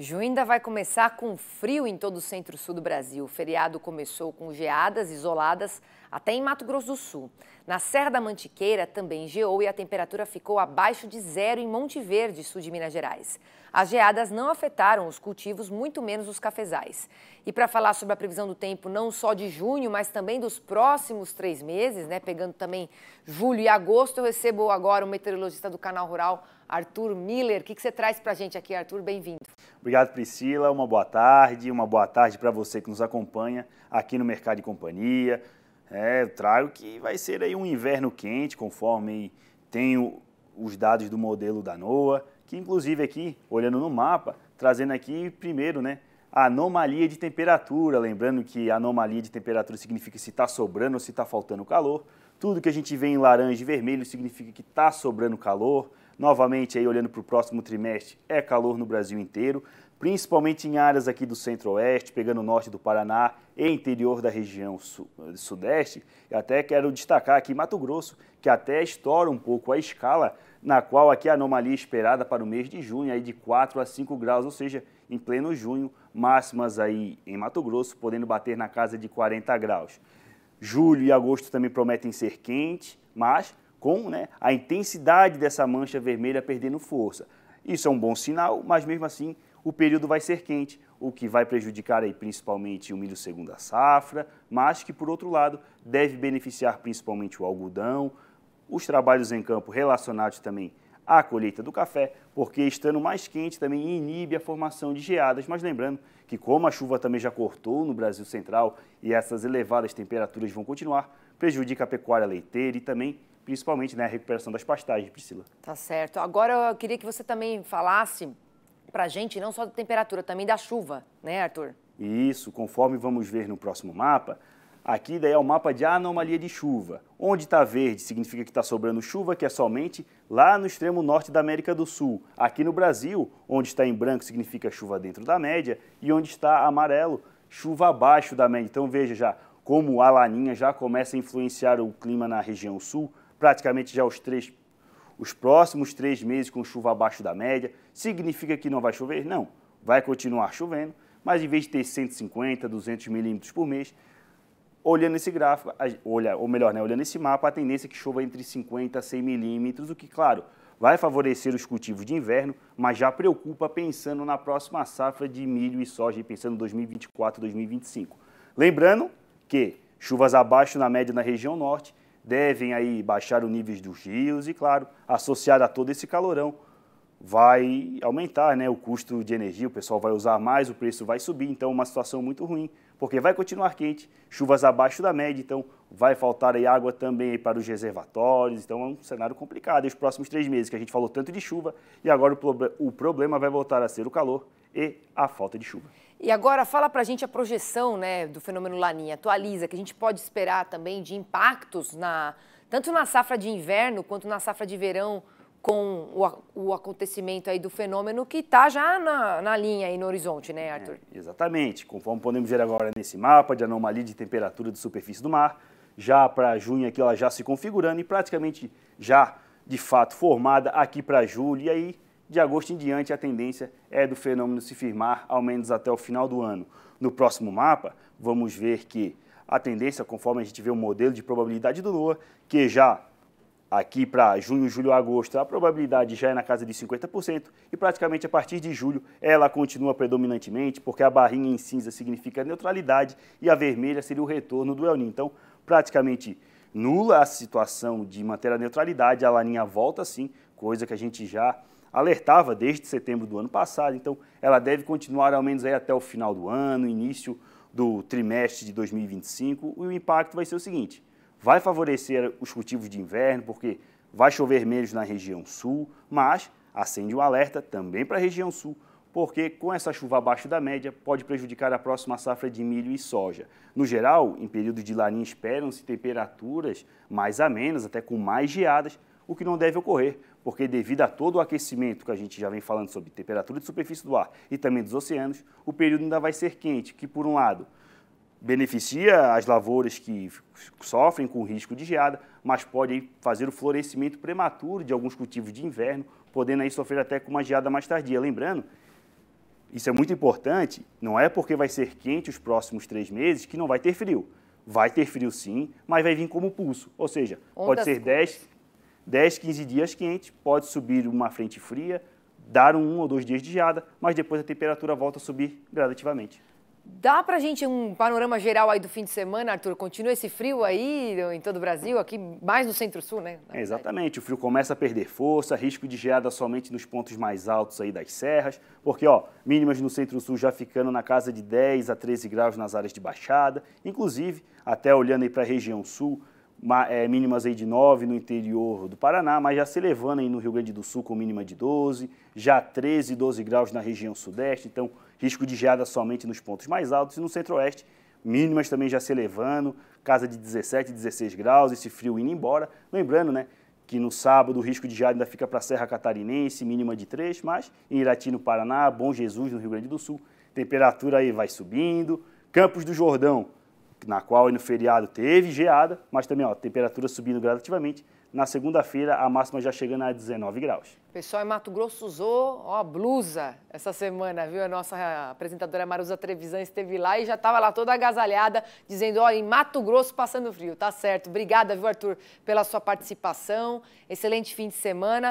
Juinda vai começar com frio em todo o centro-sul do Brasil. O feriado começou com geadas isoladas até em Mato Grosso do Sul. Na Serra da Mantiqueira também geou e a temperatura ficou abaixo de zero em Monte Verde, sul de Minas Gerais. As geadas não afetaram os cultivos, muito menos os cafezais. E para falar sobre a previsão do tempo não só de junho, mas também dos próximos três meses, né, pegando também julho e agosto, eu recebo agora o meteorologista do Canal Rural, Arthur Miller. O que, que você traz para a gente aqui, Arthur? Bem-vindo. Obrigado, Priscila. Uma boa tarde, uma boa tarde para você que nos acompanha aqui no Mercado e Companhia. É, trago que vai ser aí um inverno quente, conforme tenho os dados do modelo da NOAA, que inclusive aqui, olhando no mapa, trazendo aqui primeiro, né, a anomalia de temperatura. Lembrando que anomalia de temperatura significa se está sobrando ou se está faltando calor. Tudo que a gente vê em laranja e vermelho significa que está sobrando calor novamente aí olhando para o próximo trimestre, é calor no Brasil inteiro, principalmente em áreas aqui do centro-oeste, pegando o norte do Paraná e interior da região eh, sudeste. Eu até quero destacar aqui Mato Grosso, que até estoura um pouco a escala, na qual aqui a anomalia esperada para o mês de junho aí de 4 a 5 graus, ou seja, em pleno junho, máximas aí em Mato Grosso, podendo bater na casa de 40 graus. Julho e agosto também prometem ser quentes, mas com né, a intensidade dessa mancha vermelha perdendo força. Isso é um bom sinal, mas mesmo assim o período vai ser quente, o que vai prejudicar aí principalmente o milho segunda safra, mas que por outro lado deve beneficiar principalmente o algodão, os trabalhos em campo relacionados também à colheita do café, porque estando mais quente também inibe a formação de geadas. Mas lembrando que, como a chuva também já cortou no Brasil Central e essas elevadas temperaturas vão continuar, prejudica a pecuária leiteira e também principalmente né, a recuperação das pastagens, Priscila. Tá certo. Agora eu queria que você também falasse para a gente não só da temperatura, também da chuva, né, Arthur? Isso, conforme vamos ver no próximo mapa, aqui daí é o mapa de anomalia de chuva. Onde está verde significa que está sobrando chuva, que é somente lá no extremo norte da América do Sul. Aqui no Brasil, onde está em branco significa chuva dentro da média, e onde está amarelo, chuva abaixo da média. Então veja já como a laninha já começa a influenciar o clima na região sul, praticamente já os três, os próximos três meses com chuva abaixo da média. Significa que não vai chover? Não, vai continuar chovendo, mas em vez de ter 150, 200 milímetros por mês, olhando esse gráfico, olha, ou melhor, né, olhando esse mapa, a tendência é que chova entre 50 a 100 milímetros, o que, claro, vai favorecer os cultivos de inverno, mas já preocupa pensando na próxima safra de milho e soja, pensando em 2024 2025. Lembrando que chuvas abaixo na média na região norte devem aí baixar os níveis dos rios e, claro, associado a todo esse calorão, vai aumentar né, o custo de energia, o pessoal vai usar mais, o preço vai subir, então é uma situação muito ruim, porque vai continuar quente, chuvas abaixo da média, então vai faltar aí água também aí para os reservatórios, então é um cenário complicado. E os próximos três meses, que a gente falou tanto de chuva, e agora o, o problema vai voltar a ser o calor e a falta de chuva. E agora fala para a gente a projeção né, do fenômeno Laninha, atualiza, que a gente pode esperar também de impactos na, tanto na safra de inverno quanto na safra de verão com o, o acontecimento aí do fenômeno que está já na, na linha no horizonte, né, Arthur? É, exatamente. Conforme podemos ver agora nesse mapa de anomalia de temperatura de superfície do mar, já para junho aqui ela já se configurando e praticamente já de fato formada aqui para julho. E aí de agosto em diante, a tendência é do fenômeno se firmar, ao menos até o final do ano. No próximo mapa, vamos ver que a tendência, conforme a gente vê o modelo de probabilidade do NOAA, que já aqui para junho, julho, agosto, a probabilidade já é na casa de 50% e praticamente a partir de julho ela continua predominantemente, porque a barrinha em cinza significa neutralidade e a vermelha seria o retorno do El Niño. Então, praticamente nula a situação de manter a neutralidade, a laninha volta sim, coisa que a gente já alertava desde setembro do ano passado, então ela deve continuar ao menos aí até o final do ano, início do trimestre de 2025. E o impacto vai ser o seguinte: vai favorecer os cultivos de inverno, porque vai chover menos na região sul, mas acende um alerta também para a região sul, porque com essa chuva abaixo da média pode prejudicar a próxima safra de milho e soja. No geral, em períodos de laninha esperam-se temperaturas mais amenas, até com mais geadas, o que não deve ocorrer, porque devido a todo o aquecimento que a gente já vem falando sobre temperatura de superfície do ar e também dos oceanos, o período ainda vai ser quente, que por um lado beneficia as lavouras que sofrem com risco de geada, mas pode fazer o florescimento prematuro de alguns cultivos de inverno, podendo aí sofrer até com uma geada mais tardia. Lembrando, isso é muito importante, não é porque vai ser quente os próximos três meses que não vai ter frio. Vai ter frio sim, mas vai vir como pulso, ou seja, Ondas pode ser 10, 10, 15 dias quentes, pode subir uma frente fria, dar um ou dois dias de geada, mas depois a temperatura volta a subir gradativamente. Dá para a gente um panorama geral aí do fim de semana, Arthur? Continua esse frio aí em todo o Brasil, aqui mais no centro-sul, né? É, exatamente, o frio começa a perder força, risco de geada somente nos pontos mais altos aí das serras, porque ó, mínimas no centro-sul já ficando na casa de 10 a 13 graus nas áreas de baixada, inclusive até olhando aí para a região sul, é, mínimas aí de 9 no interior do Paraná, mas já se levando aí no Rio Grande do Sul com mínima de 12, já 13, 12 graus na região sudeste, então risco de geada somente nos pontos mais altos e no centro-oeste, mínimas também já se elevando, casa de 17, 16 graus, esse frio indo embora. Lembrando, né, que no sábado o risco de geada ainda fica para a Serra Catarinense, mínima de 3, mas em Irati, no Paraná, Bom Jesus, no Rio Grande do Sul, temperatura aí vai subindo. Campos do Jordão, na qual e no feriado teve geada, mas também ó, temperatura subindo gradativamente. Na segunda-feira, a máxima já chegando a 19 graus. Pessoal em Mato Grosso usou ó, blusa essa semana, viu? A nossa apresentadora Marusa Trevisan esteve lá e já estava lá toda agasalhada, dizendo: olha, em Mato Grosso passando frio, tá certo. Obrigada, viu, Arthur, pela sua participação. Excelente fim de semana.